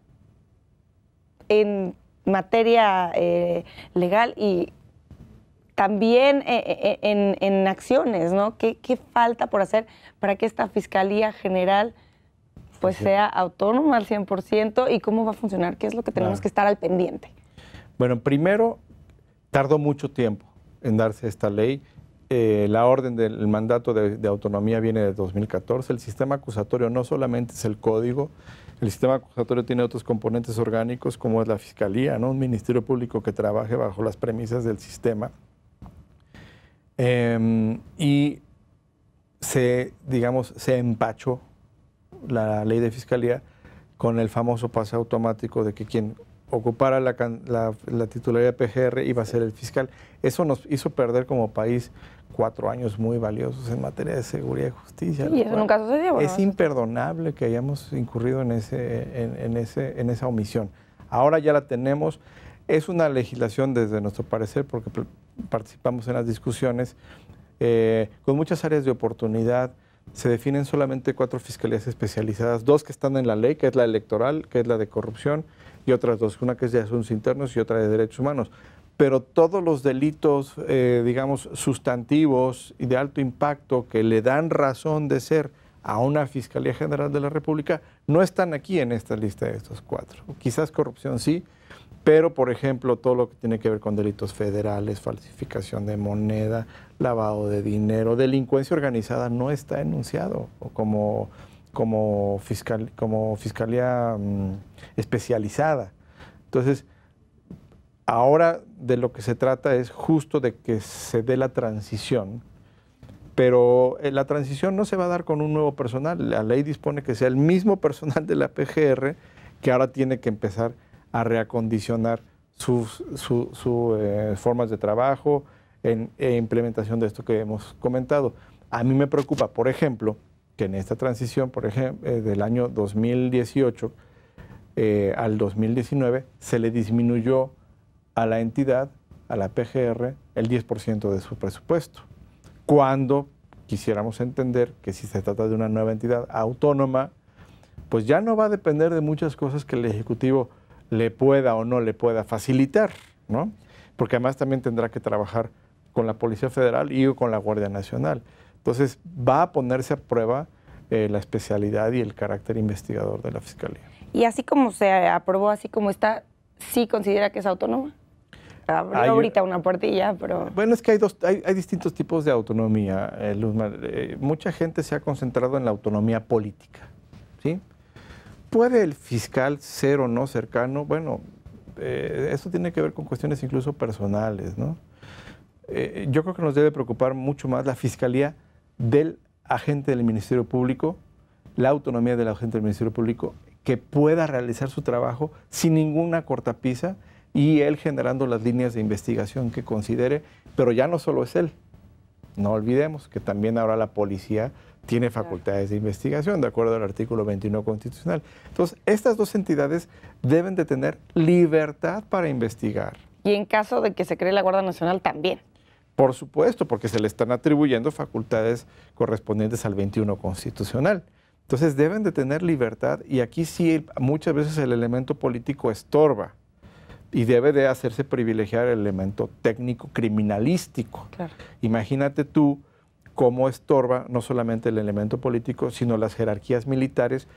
en materia eh, legal y también eh, en, acciones, ¿no? ¿Qué, falta por hacer para que esta fiscalía general pues sea autónoma al 100% y cómo va a funcionar, qué es lo que tenemos que estar al pendiente. Bueno, primero, tardó mucho tiempo en darse esta ley. Eh, la orden del mandato de, autonomía viene de 2014. El sistema acusatorio no solamente es el código, el sistema acusatorio tiene otros componentes orgánicos como es la fiscalía, un ministerio público que trabaje bajo las premisas del sistema. Em, y se, digamos, se empachó la ley de fiscalía con el famoso pase automático de que quien ocupara la, la, la titularidad PGR iba a ser el fiscal. Eso nos hizo perder como país cuatro años muy valiosos en materia de seguridad y justicia. Y eso nunca sucedió. Es imperdonable que hayamos incurrido en, ese, en, ese, en esa omisión. Ahora ya la tenemos. Es una legislación, desde nuestro parecer, porque participamos en las discusiones, eh, con muchas áreas de oportunidad. Se definen solamente cuatro fiscalías especializadas, dos que están en la ley, que es la electoral, que es la de corrupción, y otras dos, una que es de asuntos internos y otra de derechos humanos. Pero todos los delitos, eh, digamos, sustantivos y de alto impacto que le dan razón de ser a una Fiscalía General de la República no están aquí en esta lista de estos cuatro. Quizás corrupción sí, pero por ejemplo todo lo que tiene que ver con delitos federales, falsificación de moneda, lavado de dinero, delincuencia organizada no está enunciado o como como, fiscal, como fiscalía mm, especializada. Entonces, ahora de lo que se trata es justo de que se dé la transición, pero eh, la transición no se va a dar con un nuevo personal. La ley dispone que sea el mismo personal de la PGR que ahora tiene que empezar a reacondicionar sus eh, formas de trabajo en, e implementación de esto que hemos comentado. A mí me preocupa, por ejemplo, que en esta transición, por ejemplo, eh, del año 2018 eh, al 2019, se le disminuyó a la entidad, a la PGR, el 10% de su presupuesto. Cuando quisiéramos entender que si se trata de una nueva entidad autónoma, pues ya no va a depender de muchas cosas que el Ejecutivo le pueda o no le pueda facilitar, ¿no? Porque además también tendrá que trabajar con la Policía Federal y con la Guardia Nacional. Entonces va a ponerse a prueba eh, la especialidad y el carácter investigador de la Fiscalía. Y así como se aprobó, así como está, ¿sí considera que es autónoma? Abrió ahorita una puertilla, pero... Bueno, es que hay, dos, hay, hay distintos tipos de autonomía, eh, eh, mucha gente se ha concentrado en la autonomía política, ¿sí? ¿Puede el fiscal ser o no cercano? Bueno, eso tiene que ver con cuestiones incluso personales, ¿no? yo creo que nos debe preocupar mucho más la fiscalía del agente del Ministerio Público, la autonomía del agente del Ministerio Público, que pueda realizar su trabajo sin ninguna cortapisa y él generando las líneas de investigación que considere, pero ya no solo es él. No olvidemos que también ahora la policía tiene facultades de investigación, de acuerdo al artículo 21 constitucional. Entonces, estas dos entidades deben de tener libertad para investigar. Y en caso de que se cree la Guardia Nacional, también. Por supuesto, porque se le están atribuyendo facultades correspondientes al 21 constitucional. Entonces deben de tener libertad y aquí sí muchas veces el elemento político estorba y debe de hacerse privilegiar el elemento técnico criminalístico. Imagínate tú cómo estorba no solamente el elemento político, sino las jerarquías militares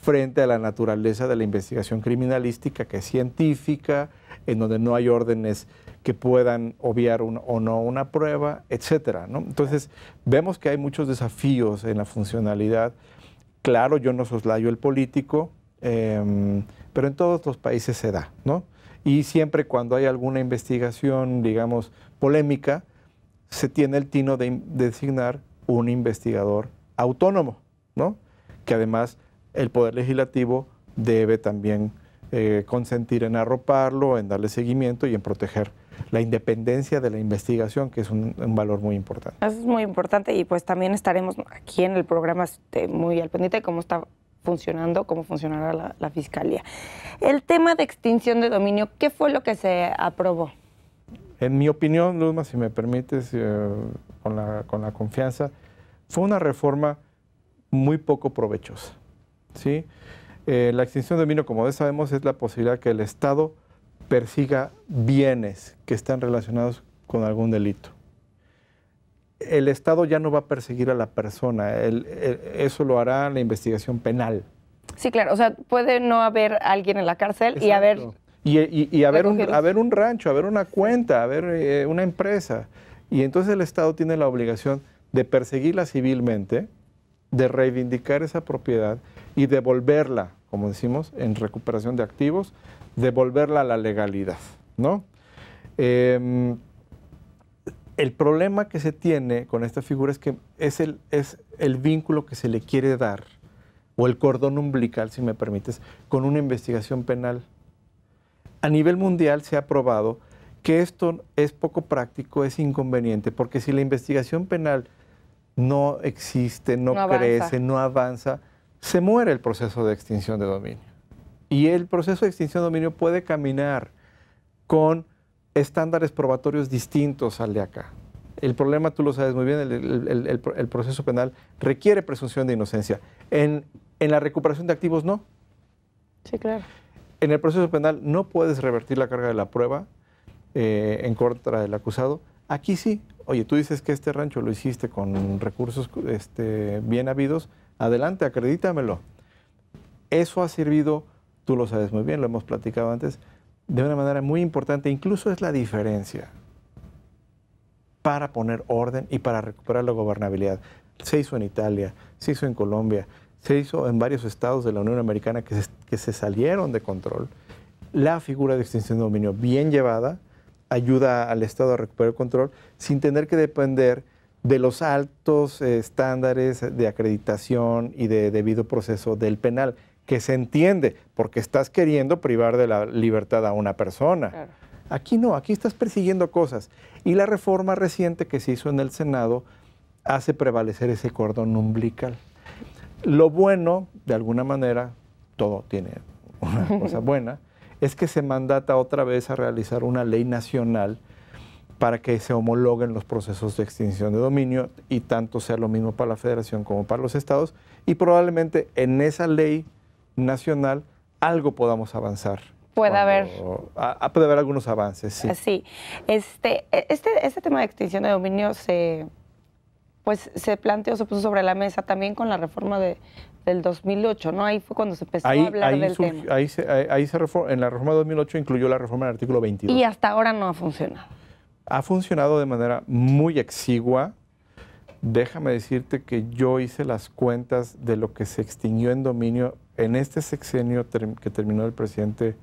frente a la naturaleza de la investigación criminalística que es científica, en donde no hay órdenes que puedan obviar o no una prueba, etcétera. Entonces, vemos que hay muchos desafíos en la funcionalidad. Claro, yo no soslayo el político, em, pero en todos los países se da, ¿no? Y siempre cuando hay alguna investigación, digamos, polémica, se tiene el tino de, designar un investigador autónomo, ¿no? Que además el Poder Legislativo debe también eh, consentir en arroparlo, en darle seguimiento y en proteger la independencia de la investigación, que es un, valor muy importante. Eso es muy importante y pues también estaremos aquí en el programa este, muy al pendiente de cómo está funcionando, cómo funcionará la, Fiscalía. El tema de extinción de dominio, ¿qué fue lo que se aprobó? En mi opinión, Luzma, si me permites, eh, con, la, con la confianza, fue una reforma muy poco provechosa. ¿sí? Eh, la extinción de dominio, como ya sabemos, es la posibilidad que el Estado persiga bienes que están relacionados con algún delito. El Estado ya no va a perseguir a la persona, eso lo hará la investigación penal. Sí, claro, o sea, puede no haber alguien en la cárcel y haber... Y, y, haber, un, haber, un, rancho, haber una cuenta, haber eh, una empresa. Y entonces el Estado tiene la obligación de perseguirla civilmente, de reivindicar esa propiedad y devolverla, como decimos, en recuperación de activos, devolverla a la legalidad, ¿no? Em, el problema que se tiene con esta figura es que es el, es el vínculo que se le quiere dar, o el cordón umbilical, si me permites, con una investigación penal. A nivel mundial se ha probado que esto es poco práctico, es inconveniente, porque si la investigación penal no existe, no, crece, no avanza, se muere el proceso de extinción de dominio. Y el proceso de extinción de dominio puede caminar con estándares probatorios distintos al de acá. El problema, tú lo sabes muy bien, el, proceso penal requiere presunción de inocencia. En, la recuperación de activos, no. Sí, claro. En el proceso penal no puedes revertir la carga de la prueba eh, en contra del acusado. Aquí sí. Oye, tú dices que este rancho lo hiciste con recursos este, bien habidos. Adelante, acredítamelo. Eso ha servido tú lo sabes muy bien, lo hemos platicado antes, de una manera muy importante, incluso es la diferencia para poner orden y para recuperar la gobernabilidad. Se hizo en Italia, se hizo en Colombia, se hizo en varios estados de la Unión Americana que se, salieron de control. La figura de extinción de dominio bien llevada ayuda al Estado a recuperar el control sin tener que depender de los altos eh, estándares de acreditación y de debido proceso del penal, que se entiende, porque estás queriendo privar de la libertad a una persona. Aquí no, aquí estás persiguiendo cosas. Y la reforma reciente que se hizo en el Senado hace prevalecer ese cordón umbilical. Lo bueno, de alguna manera, todo tiene una cosa buena, es que se mandata otra vez a realizar una ley nacional para que se homologuen los procesos de extinción de dominio y tanto sea lo mismo para la federación como para los estados. Y probablemente en esa ley nacional, algo podamos avanzar. Puede haber. Ah, ah, puede haber algunos avances, sí. Sí. Este, e, este, este tema de extinción de dominio se, pues, se planteó, se puso sobre la mesa también con la reforma de, del 2008, ¿no? Ahí fue cuando se empezó a hablar del tema. Ahí se, ahí, se en la reforma de 2008 incluyó la reforma del artículo 22. Y hasta ahora no ha funcionado. Ha funcionado de manera muy exigua. Déjame decirte que yo hice las cuentas de lo que se extinguió en dominio en este sexenio que terminó el presidente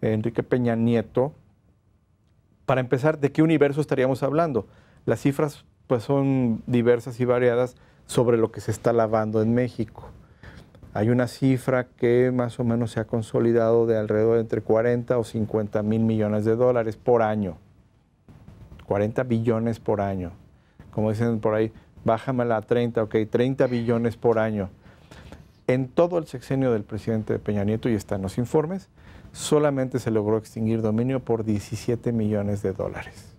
Enrique Peña Nieto, para empezar, ¿de qué universo estaríamos hablando? Las cifras pues, son diversas y variadas sobre lo que se está lavando en México. Hay una cifra que más o menos se ha consolidado de alrededor de entre 40 o 50 mil millones de dólares por año. 40 billones por año. Como dicen por ahí, bájamela a 30, ok, 30 billones por año. En todo el sexenio del presidente Peña Nieto, y están los informes, solamente se logró extinguir dominio por 17 millones de dólares.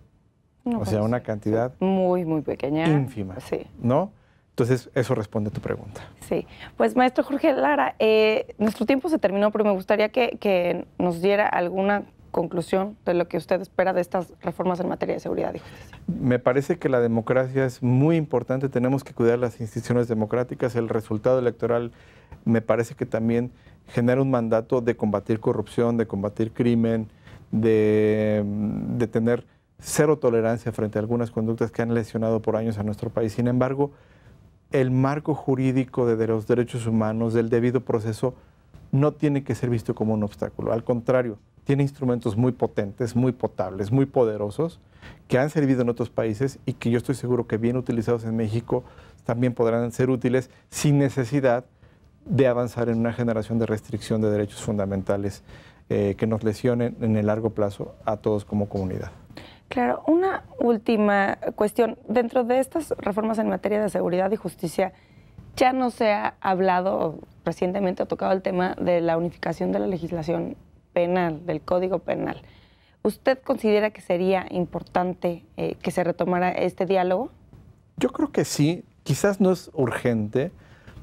o sea, una cantidad muy, muy pequeña. Ínfima. Sí. ¿No? Entonces, eso responde a tu pregunta. Sí. Pues, maestro Jorge Lara, eh, nuestro tiempo se terminó, pero me gustaría que nos diera alguna conclusión de lo que usted espera de estas reformas en materia de seguridad Me parece que la democracia es muy importante, tenemos que cuidar las instituciones democráticas, el resultado electoral me parece que también genera un mandato de combatir corrupción, de combatir crimen, de, mm, de tener cero tolerancia frente a algunas conductas que han lesionado por años a nuestro país. Sin embargo, el marco jurídico de los derechos humanos, del debido proceso, no tiene que ser visto como un obstáculo. Al contrario, tiene instrumentos muy potentes, muy potables, muy poderosos, que han servido en otros países y que yo estoy seguro que bien utilizados en México también podrán ser útiles sin necesidad de avanzar en una generación de restricción de derechos fundamentales eh, que nos lesionen en el largo plazo a todos como comunidad. Claro, una última cuestión. Dentro de estas reformas en materia de seguridad y justicia, ya no se ha hablado recientemente ha tocado el tema de la unificación de la legislación penal, del Código Penal. ¿Usted considera que sería importante eh, que se retomara este diálogo? Yo creo que sí, quizás no es urgente,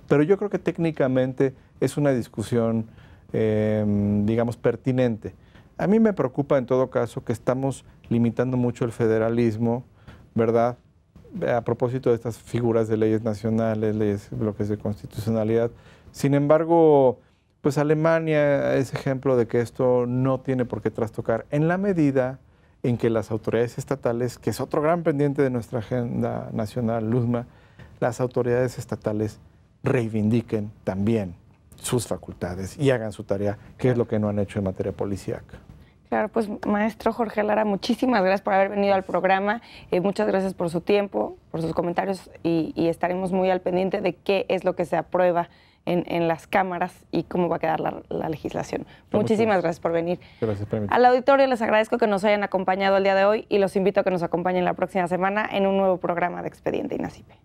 pero yo creo que técnicamente es una discusión, em, digamos, pertinente. A mí me preocupa en todo caso que estamos limitando mucho el federalismo, ¿verdad? A propósito de estas figuras de leyes nacionales, leyes, bloques de constitucionalidad. Sin embargo, pues Alemania es ejemplo de que esto no tiene por qué trastocar en la medida en que las autoridades estatales, que es otro gran pendiente de nuestra agenda nacional, Luzma, las autoridades estatales reivindiquen también sus facultades y hagan su tarea, que es lo que no han hecho en materia policíaca. Claro, pues maestro Jorge Lara, muchísimas gracias por haber venido al programa, eh, muchas gracias por su tiempo, por sus comentarios y estaremos muy al pendiente de qué es lo que se aprueba en, las cámaras y cómo va a quedar la, legislación. Muchísimas gracias por venir. Gracias, Al auditorio les agradezco que nos hayan acompañado el día de hoy y los invito a que nos acompañen la próxima semana en un nuevo programa de Expediente INACIPE.